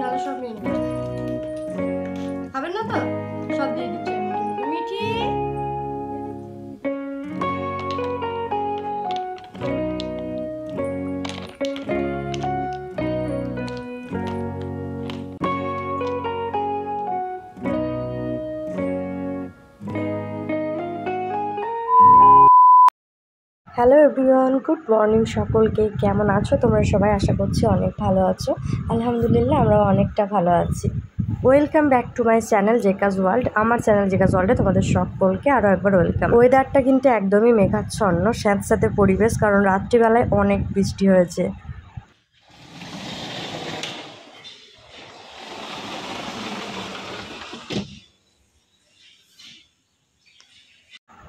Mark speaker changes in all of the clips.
Speaker 1: 那说明。হ্যালো everyone good morning সকলকে কেমন আছো তোমরা সবাই আশা করছি অনেক ভালো আছো আলহামদুলিল্লাহ আমরা অনেকটা ভালো আছি welcome back to my channel জেকাজ ওয়ার্ল্ড আমার চ্যানেল জেকাজ ওয়ার্ল্ডে তোমাদের সকলকে আরও একবার ওয়েলকাম ওয়েদারটা কিন্তু একদমই মেঘাচ্ছন্ন স্যাঁতস্যাঁতে পরিবেশ কারণ রাত্রিবেলায় অনেক বৃষ্টি হয়েছে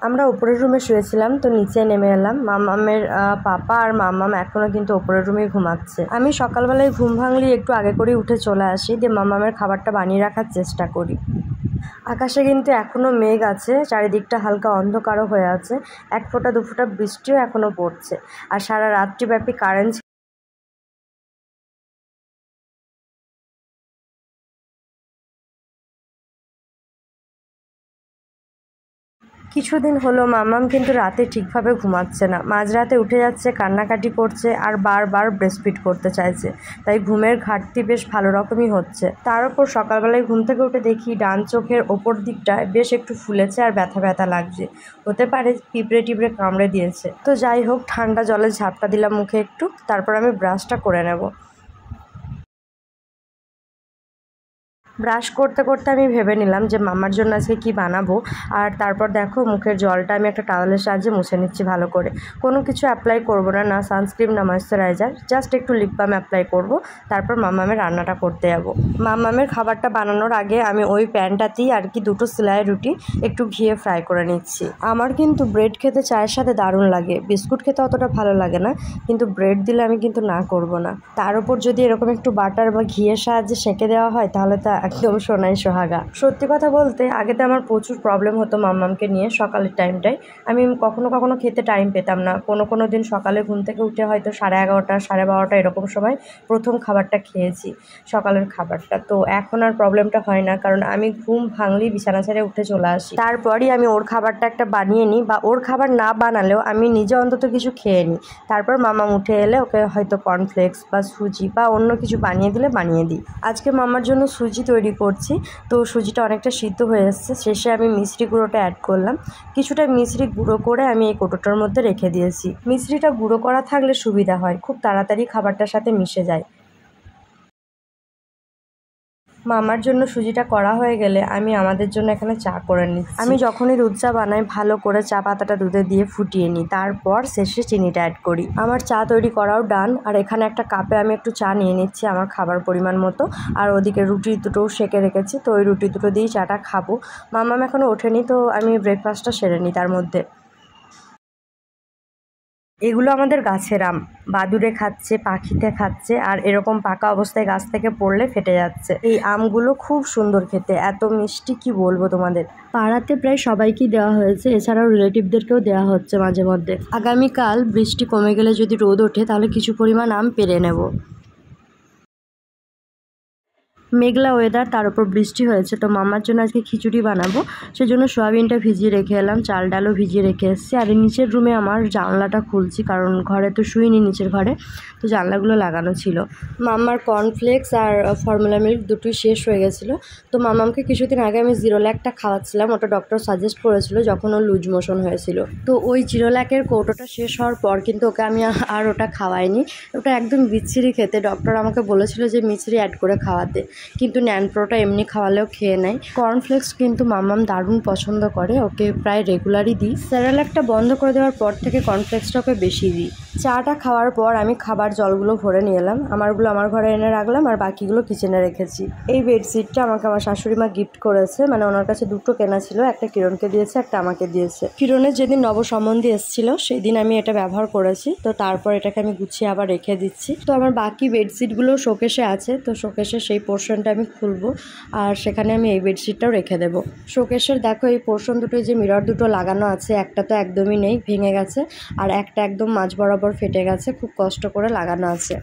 Speaker 1: আমরা ওপরের রুমে শুয়েছিলাম তো নিচে নেমে এলাম মামামের পাপা আর মামাম এখনও কিন্তু ওপরের রুমে ঘুমাচ্ছে আমি সকালবেলায় ঘুম ভাঙলি একটু আগে করে উঠে চলে আসি দিয়ে মামামের খাবারটা বানিয়ে রাখার চেষ্টা করি আকাশে কিন্তু এখনও মেঘ আছে চারিদিকটা হালকা অন্ধকারও হয়ে আছে এক ফোঁটা দু ফোঁটা বৃষ্টিও এখনও পড়ছে আর সারা রাত্রিব্যাপী কারেন্ট কিছুদিন হলো মামাম কিন্তু রাতে ঠিকভাবে ঘুমাচ্ছে না মাঝরাতে উঠে যাচ্ছে কান্নাকাটি করছে আর বারবার ব্রেস্টফিড করতে চাইছে তাই ঘুমের ঘাটতি বেশ ভালো রকমই হচ্ছে তার ওপর সকালবেলায় ঘুম থেকে উঠে দেখি ডান চোখের ওপর দিকটায় বেশ একটু ফুলেছে আর ব্যথা ব্যথা লাগছে হতে পারে পিঁপড়ে টিপড়ে কামড়ে দিয়েছে তো যাই হোক ঠান্ডা জলে ঝাপটা দিলাম মুখে একটু তারপর আমি ব্রাশটা করে নেব ব্রাশ করতে করতে আমি ভেবে নিলাম যে মামার জন্য আজকে কি বানাবো আর তারপর দেখো মুখের জলটা আমি একটা টাওয়ালের সাহায্যে মুছে নিচ্ছি ভালো করে কোনো কিছু অ্যাপ্লাই করব না না সানস্ক্রিন না ময়শ্চারাইজার জাস্ট একটু লিপ বাম অ্যাপ্লাই করব তারপর মামামের রান্নাটা করতে যাব মামামের খাবারটা বানানোর আগে আমি ওই প্যানটাতেই আর কি দুটো সেলাই রুটি একটু ঘিয়ে ফ্রাই করে নিচ্ছি আমার কিন্তু ব্রেড খেতে চায়ের সাথে দারুণ লাগে বিস্কুট খেতে অতটা ভালো লাগে না কিন্তু ব্রেড দিলে আমি কিন্তু না করব না তার উপর যদি এরকম একটু বাটার বা ঘিয়ের সাহায্যে সেঁকে দেওয়া হয় তাহলে তা একদম সোনাই সোহাগা সত্যি কথা বলতে আগেতে আমার প্রচুর প্রবলেম হতো মাম্মামকে নিয়ে সকালের টাইমটায় আমি কখনো কখনো খেতে টাইম পেতাম না কোনো কোনো দিন সকালে ঘুম থেকে উঠে হয়তো সাড়ে এগারোটা সাড়ে বারোটা এরকম সময় প্রথম খাবারটা খেয়েছি সকালের খাবারটা তো এখন আর প্রবলেমটা হয় না কারণ আমি ঘুম ভাঙলেই বিছানা ছেড়ে উঠে চলে আসি তারপরই আমি ওর খাবারটা একটা বানিয়ে নিই বা ওর খাবার না বানালেও আমি নিজে অন্তত কিছু খেয়ে নিই তারপর মামা উঠে এলে ওকে হয়তো কর্নফ্লেক্স বা সুজি বা অন্য কিছু বানিয়ে দিলে বানিয়ে দিই আজকে মামার জন্য সুজি তৈরি করছি তো সুজিটা অনেকটা সিদ্ধ হয়ে এসছে শেষে আমি মিশ্রি গুঁড়োটা অ্যাড করলাম কিছুটা মিশ্রি গুঁড়ো করে আমি এই কোটোটার মধ্যে রেখে দিয়েছি মিশ্রিটা গুঁড়ো করা থাকলে সুবিধা হয় খুব তাড়াতাড়ি খাবারটার সাথে মিশে যায় মামার জন্য সুজিটা করা হয়ে গেলে আমি আমাদের জন্য এখানে চা করে নিই আমি যখনই দুধ চা বানাই ভালো করে চা পাতাটা দুধে দিয়ে ফুটিয়ে নিই তারপর শেষে চিনিটা অ্যাড করি আমার চা তৈরি করাও ডান আর এখানে একটা কাপে আমি একটু চা নিয়ে নিচ্ছি আমার খাবার পরিমাণ মতো আর ওদিকে রুটি দুটোও সেঁকে রেখেছি তো ওই রুটি দুটো দিয়েই চাটা খাবো মামাম এখনও ওঠেনি তো আমি ব্রেকফাস্টটা সেরে নিই তার মধ্যে এগুলো আমাদের গাছের আম বাদুরে খাচ্ছে পাখিতে খাচ্ছে আর এরকম পাকা অবস্থায় গাছ থেকে পড়লে ফেটে যাচ্ছে এই আমগুলো খুব সুন্দর খেতে এত মিষ্টি কি বলবো তোমাদের পাড়াতে প্রায় সবাইকেই দেওয়া হয়েছে এছাড়াও রিলেটিভদেরকেও দেওয়া হচ্ছে মাঝে মধ্যে আগামীকাল বৃষ্টি কমে গেলে যদি রোদ ওঠে তাহলে কিছু পরিমাণ আম পেরে নেব মেঘলা ওয়েদার তার উপর বৃষ্টি হয়েছে তো মামার জন্য আজকে খিচুড়ি বানাবো সেজন্য সোয়াবিনটা ভিজিয়ে রেখে এলাম চাল ডালও ভিজিয়ে রেখে এসেছি আর নিচের রুমে আমার জানলাটা খুলছি কারণ ঘরে তো শুইনি নিচের ঘরে তো জানলাগুলো লাগানো ছিল মামার কর্নফ্লেক্স আর ফর্মুলা মিল্ক দুটোই শেষ হয়ে গেছিলো তো মামামকে কিছুদিন আগে আমি জিরো ল্যাকটা খাওয়াচ্ছিলাম ওটা ডক্টর সাজেস্ট করেছিল যখন ও লুজ মোশন হয়েছিল তো ওই জিরো ল্যাকের কৌটোটা শেষ হওয়ার পর কিন্তু ওকে আমি আর ওটা খাওয়াইনি ওটা একদম বিচ্ছিরি খেতে ডক্টর আমাকে বলেছিল যে মিচড়ি অ্যাড করে খাওয়াতে কিন্তু ন্যানপ্রোটা এমনি খাওয়ালেও খেয়ে নেয় কর্নফ্লেক্স কিন্তু মামাম দারুণ পছন্দ করে ওকে প্রায় রেগুলারই দিই একটা বন্ধ করে দেওয়ার পর থেকে কর্নফ্লেক্সটা ওকে বেশি দিই চাটা খাওয়ার পর আমি খাবার জলগুলো ভরে নিয়ে এলাম আমারগুলো আমার ঘরে এনে রাখলাম আর বাকিগুলো কিচেনে রেখেছি এই বেডশিটটা আমাকে আমার শাশুড়ি মা গিফট করেছে মানে ওনার কাছে দুটো কেনা ছিল একটা কিরণকে দিয়েছে একটা আমাকে দিয়েছে কিরণের যেদিন সম্বন্ধে এসেছিল সেই দিন আমি এটা ব্যবহার করেছি তো তারপর এটাকে আমি গুছিয়ে আবার রেখে দিচ্ছি তো আমার বাকি বেডশিটগুলো শোকেশে আছে তো শোকেশে সেই পোর্শনটা আমি খুলবো আর সেখানে আমি এই বেডশিটটাও রেখে দেবো শোকেশের দেখো এই পোর্শন দুটো যে মিরর দুটো লাগানো আছে একটা তো একদমই নেই ভেঙে গেছে আর একটা একদম মাঝ বরাবর কাপড় ফেটে গেছে খুব কষ্ট করে লাগানো আছে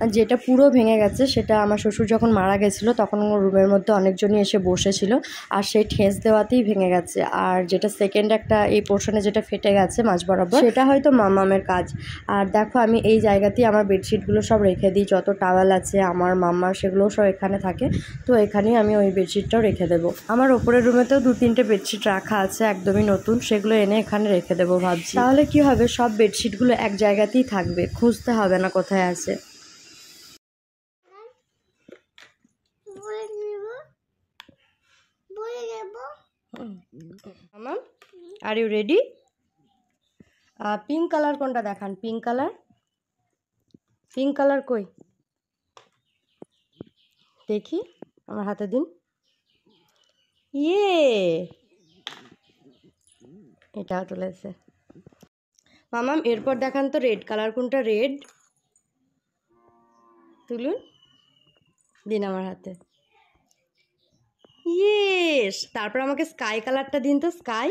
Speaker 1: আর যেটা পুরো ভেঙে গেছে সেটা আমার শ্বশুর যখন মারা গেছিলো তখন রুমের মধ্যে অনেকজনই এসে বসেছিল আর সেই ঠেস দেওয়াতেই ভেঙে গেছে আর যেটা সেকেন্ড একটা এই পোর্শনে যেটা ফেটে গেছে মাছ বরাবর সেটা হয়তো মামামের কাজ আর দেখো আমি এই জায়গাতেই আমার বেডশিটগুলো সব রেখে দিই যত টাওয়াল আছে আমার মাম্মা সেগুলোও সব এখানে থাকে তো এখানেই আমি ওই বেডশিটটাও রেখে দেবো আমার ওপরের রুমেতেও দু তিনটে বেডশিট রাখা আছে একদমই নতুন সেগুলো এনে এখানে রেখে দেবো ভাবছি তাহলে কি হবে সব বেডশিটগুলো এক জায়গায় জায়গাতেই থাকবে খুঁজতে হবে না কোথায় আছে are you ready pink colour কোনটা দেখান পিঙ্ক কালার পিঙ্ক কালার কই দেখি আমার হাতে দিন ইয়ে এটা তুলেছে মামাম এরপর দেখান তো রেড কালার কোনটা রেড তুলুন দিন আমার হাতে ইয়েস তারপর আমাকে স্কাই কালারটা দিন তো স্কাই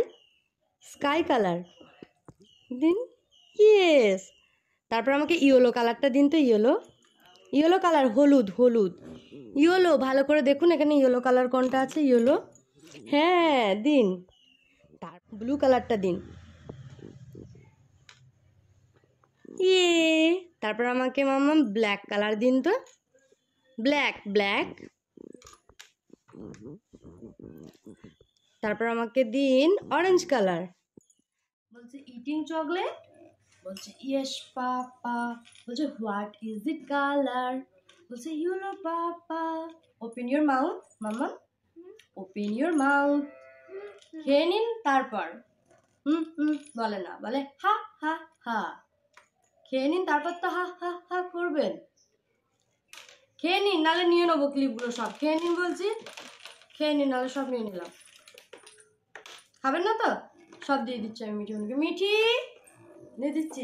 Speaker 1: স্কাই কালার দিন ইয়েস তারপর আমাকে ইয়েলো কালারটা দিন তো ইয়েলো ইয়েলো কালার হলুদ হলুদ ইয়েলো ভালো করে দেখুন এখানে ইয়েলো কালার কোনটা আছে ইয়েলো হ্যাঁ দিন তার ব্লু কালারটা দিন তারপর আমাকে মাম্মা ব্ল্যাক কালার দিন তো ব্ল্যাক ব্ল্যাক তারপর আমাকে দিন অরেঞ্জ কালার বলছে ইটিং চকলেট বলছে ইয়েস পাপা বলছে হোয়াট ইজ ইট কালার বলছে yellow papa open your mouth mamma open your mouth খেয়ে নিন তারপর হুম হুম বলে না বলে হা হা হা খেয়ে নিন তারপর তো হা হা হা করবেন খেয়ে নিন নাহলে নিয়ে নেবো ক্লিপগুলো সব খেয়ে নিন বলছি খেয়ে নিন নাহলে সব নিয়ে নিলাম খাবেন না তো সব দিয়ে দিচ্ছি আমি মিঠি অনেকে মিঠি দিয়ে দিচ্ছি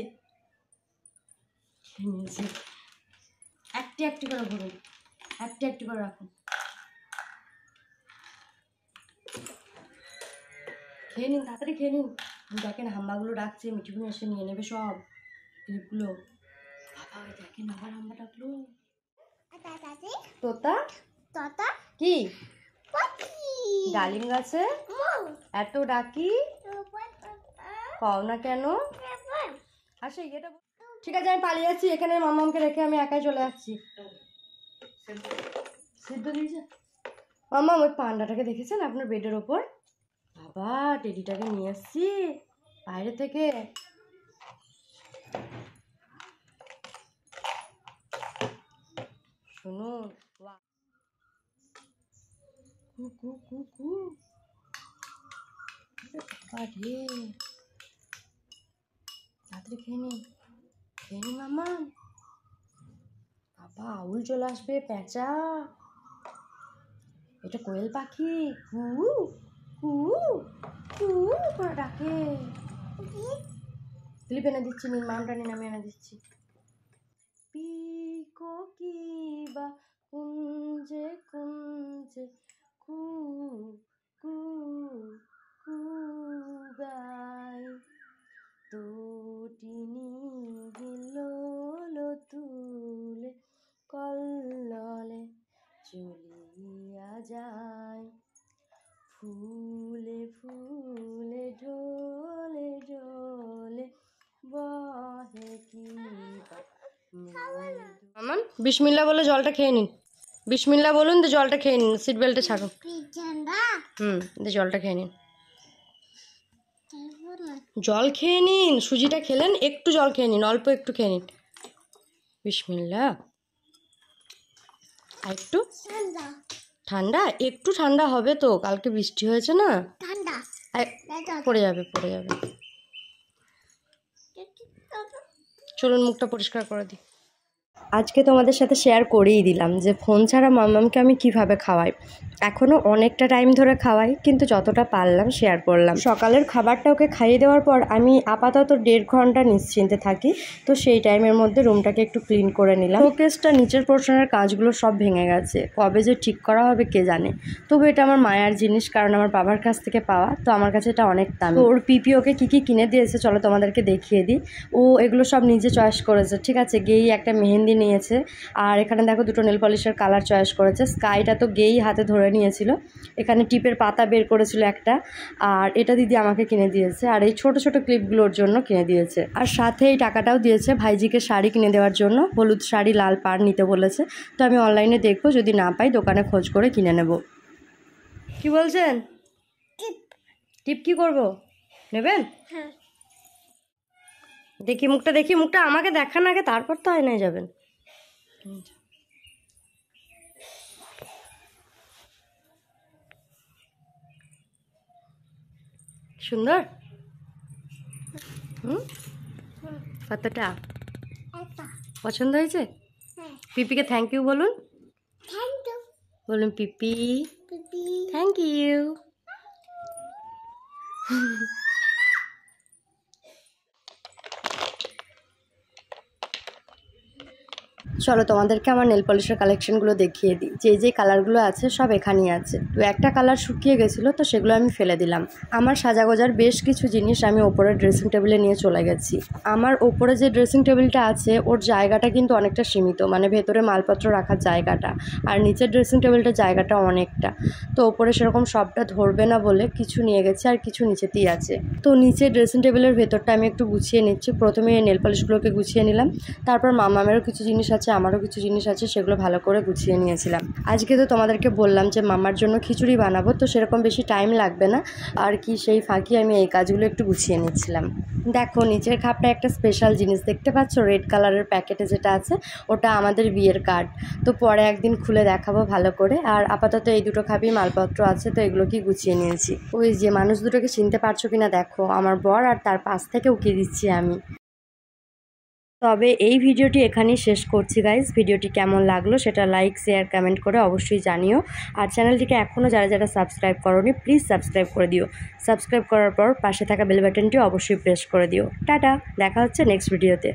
Speaker 1: একটি একটি করে ভরুন একটি একটি করে রাখুন খেয়ে নিন তাড়াতাড়ি খেয়ে নিন দেখেন হাম্মাগুলো ডাকছে মিঠুগুলো এসে নিয়ে নেবে সব ক্লিপগুলো বাবা ওই দেখেন ডাকলো আচ্ছা, আচ্ছা, আচ্ছা। তোতা তোতা কি ডালিম গাছে এত ডাকি পাও না কেন আসে ইয়েটা ঠিক আছে আমি পালিয়ে যাচ্ছি এখানে মামামকে রেখে আমি একাই চলে আসছি সিদ্ধ দিয়েছে মামা ওই পান্ডাটাকে দেখেছেন আপনার বেডের ওপর বাবা টেডিটাকে নিয়ে আসছি বাইরে থেকে শুনুন তাড়াতাড়ি খেয়ে নিন খেয়ে নিন মামা বাবা আউল চলে আসবে পেঁচা এটা কোয়েল পাখি কু কু কু করে ডাকে তুলি এনে দিচ্ছি নিন মামটা নিন আমি এনে দিচ্ছি কিবা কুঞ্জে কুঞ্জে কু কু কু গাই তোটি হিলোল তুলে চলিয়া যায় ফুল সালমান বিসমিল্লা বলে জলটা খেয়ে নিন বিসমিল্লা বলুন তো জলটা খেয়ে নিন সিট বেল্টে ছাড়ুন হুম দিয়ে জলটা খেয়ে নিন জল খেয়ে নিন সুজিটা খেলেন একটু জল খেয়ে নিন অল্প একটু খেয়ে নিন বিসমিল্লা আর একটু ঠান্ডা একটু ঠান্ডা হবে তো কালকে বৃষ্টি হয়েছে না পড়ে যাবে পড়ে যাবে চলুন মুখটা পরিষ্কার করে দিই আজকে তোমাদের সাথে শেয়ার করেই দিলাম যে ফোন ছাড়া মামামকে আমি কিভাবে খাওয়াই এখনও অনেকটা টাইম ধরে খাওয়াই কিন্তু যতটা পারলাম শেয়ার করলাম সকালের খাবারটা ওকে খাইয়ে দেওয়ার পর আমি আপাতত দেড় ঘন্টা নিশ্চিন্তে থাকি তো সেই টাইমের মধ্যে রুমটাকে একটু ক্লিন করে নিলাম ওকেসটা নিচের পোর্শনের কাজগুলো সব ভেঙে গেছে কবে যে ঠিক করা হবে কে জানে তবু এটা আমার মায়ার জিনিস কারণ আমার বাবার কাছ থেকে পাওয়া তো আমার কাছে এটা অনেক দাম ওর পিপি ওকে কী কী কিনে দিয়েছে চলো তোমাদেরকে দেখিয়ে দিই ও এগুলো সব নিজে চয়েস করেছে ঠিক আছে গেই একটা মেহেন্দি নিয়েছে আর এখানে দেখো দুটো নেল পলিশের কালার চয়েস করেছে স্কাইটা তো গেই হাতে ধরে করে নিয়েছিল এখানে টিপের পাতা বের করেছিল একটা আর এটা দিদি আমাকে কিনে দিয়েছে আর এই ছোট ছোট ক্লিপগুলোর জন্য কিনে দিয়েছে আর সাথে এই টাকাটাও দিয়েছে ভাইজিকে শাড়ি কিনে দেওয়ার জন্য হলুদ শাড়ি লাল পাড় নিতে বলেছে তো আমি অনলাইনে দেখবো যদি না পাই দোকানে খোঁজ করে কিনে নেব কি বলছেন টিপ কি করব নেবেন হ্যাঁ। দেখি মুখটা দেখি মুখটা আমাকে দেখান আগে তারপর তো আয়নায় যাবেন সুন্দর হুম কতটা পছন্দ হয়েছে হ্যাঁ। পিপিকে থ্যাংক ইউ বলুন বলুন পিপি থ্যাংক ইউ চলো তোমাদেরকে আমার নেল পলিশের কালেকশনগুলো দেখিয়ে দিই যে যে কালারগুলো আছে সব এখানেই আছে তো একটা কালার শুকিয়ে গেছিলো তো সেগুলো আমি ফেলে দিলাম আমার সাজাগোজার বেশ কিছু জিনিস আমি ওপরের ড্রেসিং টেবিলে নিয়ে চলে গেছি আমার ওপরে যে ড্রেসিং টেবিলটা আছে ওর জায়গাটা কিন্তু অনেকটা সীমিত মানে ভেতরে মালপত্র রাখার জায়গাটা আর নিচের ড্রেসিং টেবিলটার জায়গাটা অনেকটা তো ওপরে সেরকম সবটা ধরবে না বলে কিছু নিয়ে গেছে আর কিছু নিচেতেই আছে তো নিচে ড্রেসিং টেবিলের ভেতরটা আমি একটু গুছিয়ে নিচ্ছি প্রথমে নেল পলিশগুলোকে গুছিয়ে নিলাম তারপর মামামেরও কিছু জিনিস আছে আমারও কিছু জিনিস আছে সেগুলো ভালো করে গুছিয়ে নিয়েছিলাম আজকে তো তোমাদেরকে বললাম যে মামার জন্য খিচুড়ি বানাবো তো সেরকম বেশি টাইম লাগবে না আর কি সেই ফাঁকি আমি এই কাজগুলো একটু গুছিয়ে নিচ্ছিলাম দেখো নিচের খাপটা একটা স্পেশাল জিনিস দেখতে পাচ্ছ রেড কালারের প্যাকেটে যেটা আছে ওটা আমাদের বিয়ের কার্ড তো পরে একদিন খুলে দেখাবো ভালো করে আর আপাতত এই দুটো খাপই মালপত্র আছে তো এগুলো কি গুছিয়ে নিয়েছি ওই যে মানুষ দুটোকে চিনতে পারছো কিনা দেখো আমার বর আর তার পাশ থেকে উকিয়ে দিচ্ছি আমি তবে এই ভিডিওটি এখানেই শেষ করছি গাইজ ভিডিওটি কেমন লাগলো সেটা লাইক শেয়ার কমেন্ট করে অবশ্যই জানিও আর চ্যানেলটিকে এখনও যারা যারা সাবস্ক্রাইব করনি প্লিজ সাবস্ক্রাইব করে দিও সাবস্ক্রাইব করার পর পাশে থাকা বেল অবশ্যই প্রেস করে দিও টাটা দেখা হচ্ছে নেক্সট ভিডিওতে